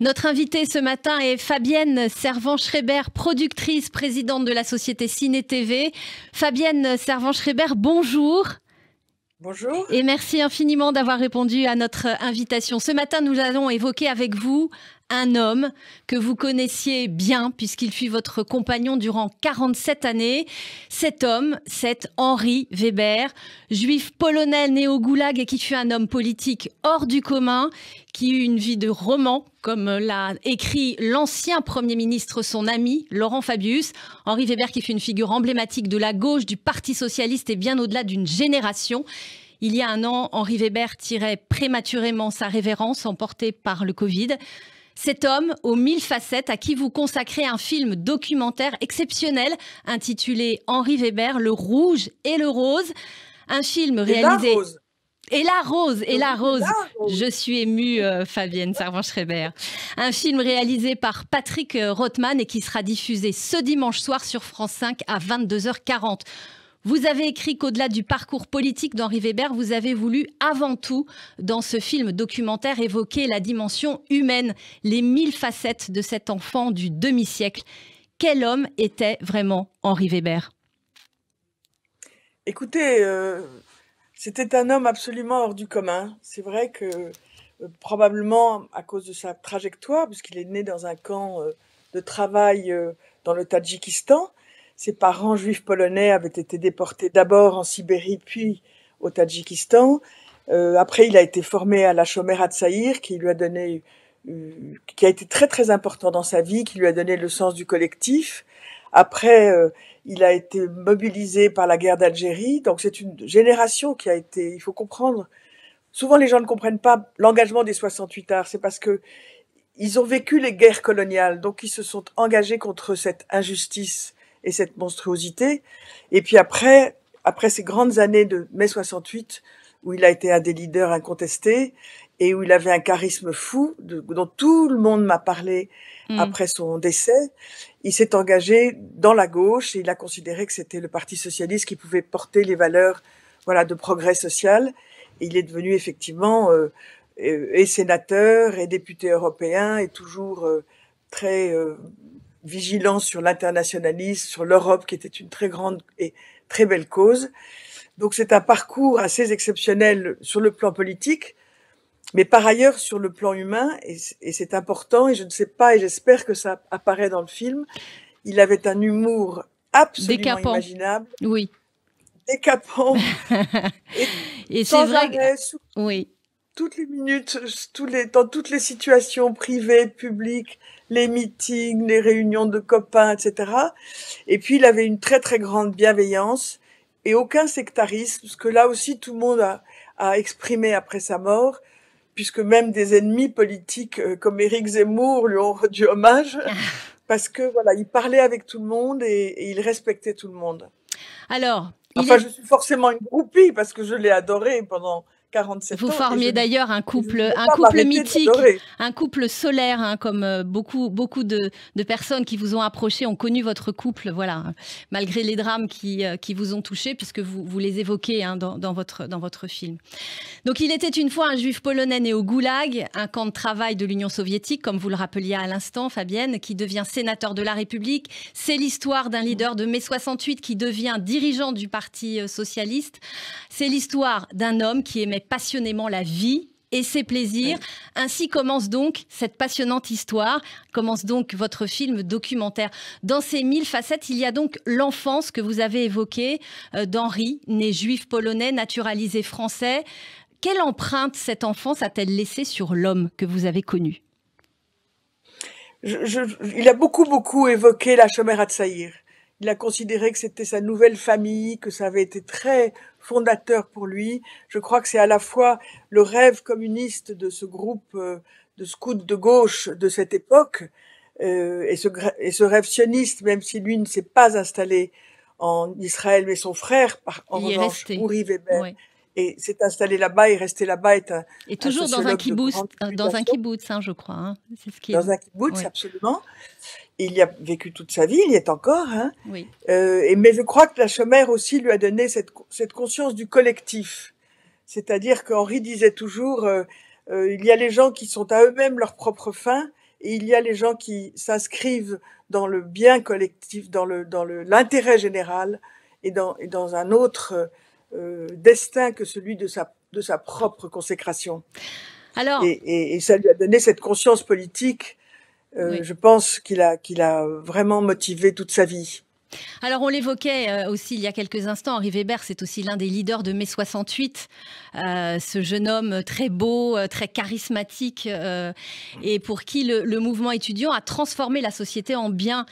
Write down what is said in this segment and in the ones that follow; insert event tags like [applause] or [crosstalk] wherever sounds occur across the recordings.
Notre invitée ce matin est Fabienne Servan-Schreiber, productrice, présidente de la société Ciné TV. Fabienne Servan-Schreiber, bonjour. Bonjour. Et merci infiniment d'avoir répondu à notre invitation. Ce matin, nous allons évoquer avec vous un homme que vous connaissiez bien puisqu'il fut votre compagnon durant 47 années. Cet homme, c'est Henri Weber, juif polonais né au Goulag et qui fut un homme politique hors du commun, qui eut une vie de roman, comme l'a écrit l'ancien Premier ministre, son ami, Laurent Fabius. Henri Weber qui fut une figure emblématique de la gauche, du Parti socialiste et bien au-delà d'une génération. Il y a un an, Henri Weber tirait prématurément sa révérence emportée par le Covid. Cet homme aux mille facettes à qui vous consacrez un film documentaire exceptionnel intitulé Henri Weber, Le Rouge et le Rose. Un film réalisé. Et la rose. Et la rose, Je suis émue, euh, Fabienne Servan-Schreiber. Un film réalisé par Patrick euh, Rothman et qui sera diffusé ce dimanche soir sur France 5 à 22h40. Vous avez écrit qu'au-delà du parcours politique d'Henri Weber, vous avez voulu avant tout, dans ce film documentaire, évoquer la dimension humaine, les mille facettes de cet enfant du demi-siècle. Quel homme était vraiment Henri Weber Écoutez, euh, c'était un homme absolument hors du commun. C'est vrai que euh, probablement à cause de sa trajectoire, puisqu'il est né dans un camp euh, de travail dans le Tadjikistan, ses parents juifs polonais avaient été déportés d'abord en Sibérie, puis au Tadjikistan. Euh, après, il a été formé à la Chomera Tsaïr, qui lui a donné, euh, qui a été très très important dans sa vie, qui lui a donné le sens du collectif. Après, euh, il a été mobilisé par la guerre d'Algérie. Donc, c'est une génération qui a été, il faut comprendre. Souvent, les gens ne comprennent pas l'engagement des 68 arts. C'est parce que ils ont vécu les guerres coloniales, donc ils se sont engagés contre cette injustice et cette monstruosité. Et puis après, après ces grandes années de mai 68, où il a été un des leaders incontestés et où il avait un charisme fou, dont tout le monde m'a parlé mm. après son décès, il s'est engagé dans la gauche et il a considéré que c'était le Parti socialiste qui pouvait porter les valeurs voilà, de progrès social. Et il est devenu effectivement euh, euh et, sénateur et député européen et toujours euh, très... Euh, vigilant sur l'internationalisme, sur l'Europe, qui était une très grande et très belle cause. Donc c'est un parcours assez exceptionnel sur le plan politique, mais par ailleurs sur le plan humain, et c'est important, et je ne sais pas, et j'espère que ça apparaît dans le film, il avait un humour absolument imaginable. Oui. Décapant. [laughs] et, sans c'est Oui toutes les minutes, tous les, dans toutes les situations privées, publiques, les meetings, les réunions de copains, etc. Et puis il avait une très très grande bienveillance et aucun sectarisme, parce que là aussi tout le monde a, a exprimé après sa mort, puisque même des ennemis politiques euh, comme Éric Zemmour lui ont rendu hommage, ah. parce que voilà, il parlait avec tout le monde et, il respectait tout le monde. Alors, enfin, je suis forcément une groupie parce que je l'ai adoré pendant vous formiez d'ailleurs un couple, un couple mythique, un couple solaire, hein, comme euh, beaucoup, beaucoup de, personnes qui vous ont approché ont connu votre couple, voilà, hein, malgré les drames qui, euh, qui vous ont touché, puisque vous, vous les évoquez hein, dans, dans, votre, dans votre film. Donc, il était une fois un juif polonais né au Goulag, un camp de travail de l'Union soviétique, comme vous le rappeliez à l'instant, Fabienne, qui devient sénateur de la République. C'est l'histoire d'un leader de mai 68 qui devient dirigeant du Parti euh, socialiste. C'est l'histoire d'un homme qui émet passionnément la vie et ses plaisirs. Ainsi commence donc cette passionnante histoire, commence donc votre film documentaire. Dans ces mille facettes, il y a donc l'enfance que vous avez évoquée euh, d'Henri, né juif polonais, naturalisé français. Quelle empreinte cette enfance a-t-elle laissée sur l'homme que vous avez connu Il a beaucoup, beaucoup évoqué la chômère à Tsaïr. Il a considéré que c'était sa nouvelle famille, que ça avait été très fondateur pour lui. Je crois que c'est à la fois le rêve communiste de ce groupe euh, de scouts de gauche de cette époque euh, et, ce, et, ce, rêve sioniste, même si lui ne s'est pas installé en Israël, mais son frère, par, en revanche, Uri et s'est installé là-bas et resté là-bas. Est et toujours dans un kibbutz, euh, dans un hein, je crois. Hein. Dans un kibbutz, absolument. Il y a vécu toute sa vie, il y est encore. Hein. Oui. Euh, et, mais je crois que la chômère aussi lui a donné cette, conscience du collectif. C'est-à-dire qu'Henri disait toujours, euh, il y a les gens qui sont à eux-mêmes leur propre fin, et il y a les gens qui s'inscrivent dans le bien collectif, dans le dans le l'intérêt général, et dans, et dans un autre euh, destin que celui de sa, de sa propre consécration. Alors... Et, ça lui a donné cette conscience politique, euh, je pense, qu'il a, qu'il a vraiment motivé toute sa vie. Alors on l'évoquait euh, aussi il y a quelques instants, Henri Weber, c'est aussi l'un des leaders de mai 68, euh, ce jeune homme très beau, euh, très charismatique, et pour qui le, mouvement étudiant a transformé la société en bien.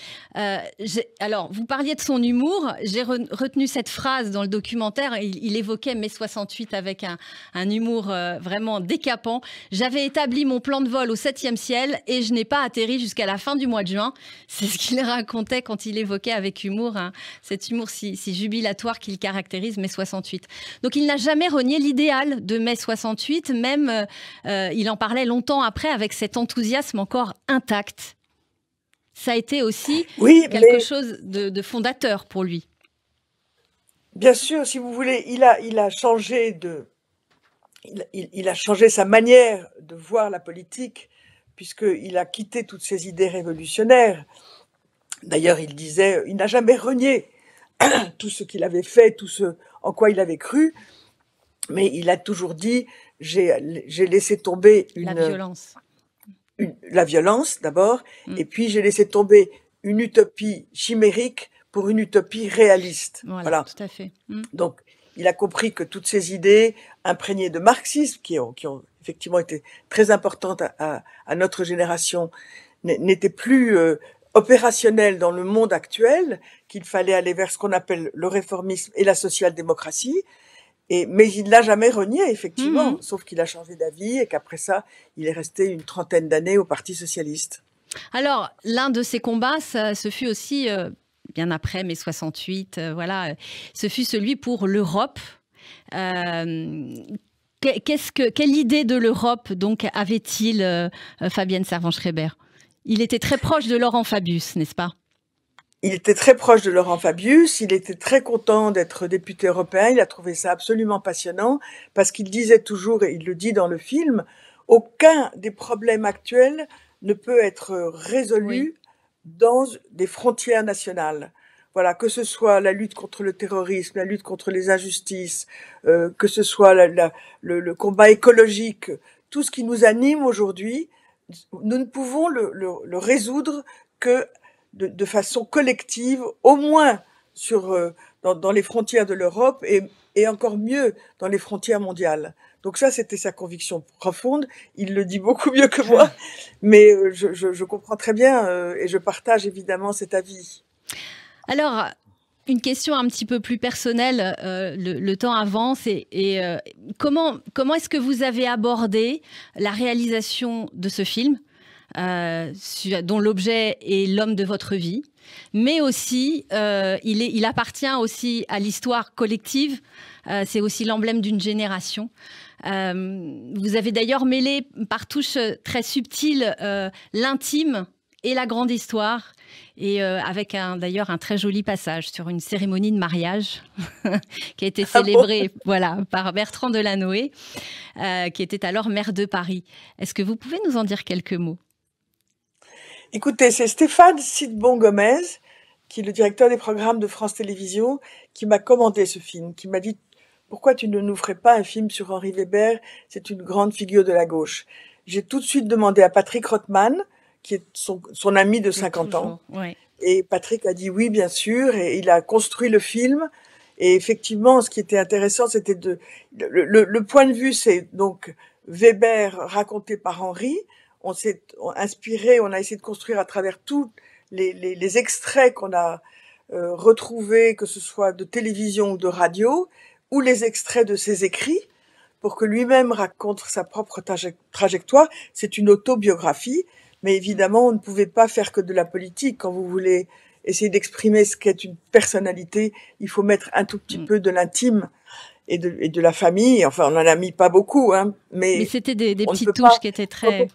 alors vous parliez de son humour, j'ai retenu cette phrase dans le documentaire, il, évoquait mai 68 avec un, humour vraiment décapant. J'avais établi mon plan de vol au 7e ciel et je n'ai pas atterri jusqu'à la fin du mois de juin. C'est ce qu'il racontait quand il évoquait avec humour, hein. cet humour si, jubilatoire qu'il caractérise mai 68. Donc il n'a jamais renié l'idéal de mai 68, même euh, euh, il en parlait longtemps après avec cet enthousiasme encore intact. Ça a été aussi oui, quelque chose de, fondateur pour lui. Bien sûr, si vous voulez, il a, changé de, il, a changé sa manière de voir la politique puisqu'il a quitté toutes ses idées révolutionnaires D'ailleurs, il disait, euh, il n'a jamais renié [clears throat] tout ce qu'il avait fait, tout ce en quoi il avait cru, mais il a toujours dit, j'ai laissé tomber euh, une... La violence. la violence d'abord, mm. et puis j'ai laissé tomber une utopie chimérique pour une utopie réaliste. Voilà, tout à fait. Mm. Donc, il a compris que toutes ces idées imprégnées de marxisme, qui ont, qui ont effectivement été très importantes à, notre génération, n'étaient plus euh, opérationnel dans le monde actuel qu'il fallait aller vers ce qu'on appelle le réformisme et la social-démocratie. Et, mais il ne l'a jamais renié, effectivement, mhm. sauf qu'il a changé d'avis et qu'après ça, il est resté une trentaine d'années au Parti socialiste. Alors, l'un de ses combats, ce fut aussi, euh, bien après mai 68, euh, voilà, euh, ce fut celui pour l'Europe. Euh, ce que, quelle idée de l'Europe donc avait-il, Fabienne Servan-Schreiber il était très proche de Laurent Fabius, n'est-ce pas il était très proche de Laurent Fabius, il était très content d'être député européen, il a trouvé ça absolument passionnant parce qu'il disait toujours, et il le dit dans le film, aucun des problèmes actuels ne peut être résolu dans des frontières nationales. Voilà, que ce soit la lutte contre le terrorisme, la lutte contre les injustices, euh, que ce soit le combat écologique, tout ce qui nous anime aujourd'hui, nous ne pouvons le, le, résoudre que de, de, façon collective, au moins sur, euh, dans, les frontières de l'Europe et, et encore mieux dans les frontières mondiales. Donc ça, c'était sa conviction profonde. Il le dit beaucoup mieux que moi, [laughs] mais euh, je, je, je comprends très bien euh, et je partage évidemment cet avis. Alors, une question un petit peu plus personnelle, euh, le, temps avance et, et euh, comment, comment est-ce que vous avez abordé la réalisation de ce film, euh, dont l'objet est l'homme de votre vie, mais aussi euh, il, est, il appartient aussi à l'histoire collective, c'est aussi l'emblème d'une génération. vous avez d'ailleurs mêlé par touche très euh, l'intime et la grande histoire. Et euh, avec un d'ailleurs un très joli passage sur une cérémonie de mariage [laughs] qui a été ah célébrée voilà par Bertrand Delanoë, euh, qui était alors maire de Paris. Est-ce que vous pouvez nous en dire quelques mots Écoutez, c'est Stéphane Sidbon Gomez, qui est le directeur des programmes de France Télévisions, qui m'a commandé ce film, qui m'a dit pourquoi tu ne nous ferais pas un film sur Henri Weber C'est une grande figure de la gauche. J'ai tout de suite demandé à Patrick Rothman, qui est son, ami de 50 ans. Et Patrick a dit oui, bien sûr, et il a construit le film. Et effectivement, ce qui était intéressant, c'était de le, point de vue, c'est donc Weber raconté par Henri. On s'est inspiré, on a essayé de construire à travers tous les, les, extraits qu'on a retrouvé retrouvés, que ce soit de télévision ou de radio, ou les extraits de ses écrits, pour que lui-même raconte sa propre trajectoire. C'est une autobiographie mais évidemment, on ne pouvait pas faire que de la politique. Quand vous voulez essayer d'exprimer ce qu'est une personnalité, il faut mettre un tout petit mm. peu de l'intime. Et de, la famille. Enfin, on n'en a mis pas beaucoup, hein, mais, c'était des, petites touches qui étaient très,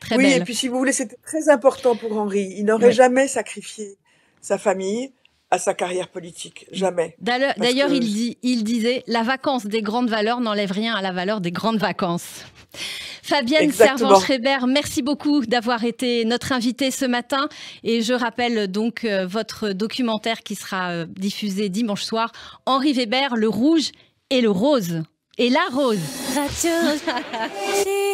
très oui, belles. Oui, et puis si vous voulez, c'était très important pour Henri. Il n'aurait jamais sacrifié sa famille à sa carrière politique, jamais. D'ailleurs, il, dit, il disait La vacance des grandes valeurs n'enlève rien à la valeur des grandes vacances. Fabienne Servan-Schreiber, merci beaucoup d'avoir été notre invitée ce matin. Et je rappelle donc euh, votre documentaire qui sera euh, diffusé dimanche soir Henri Weber, le rouge et le rose. Et la rose. [laughs]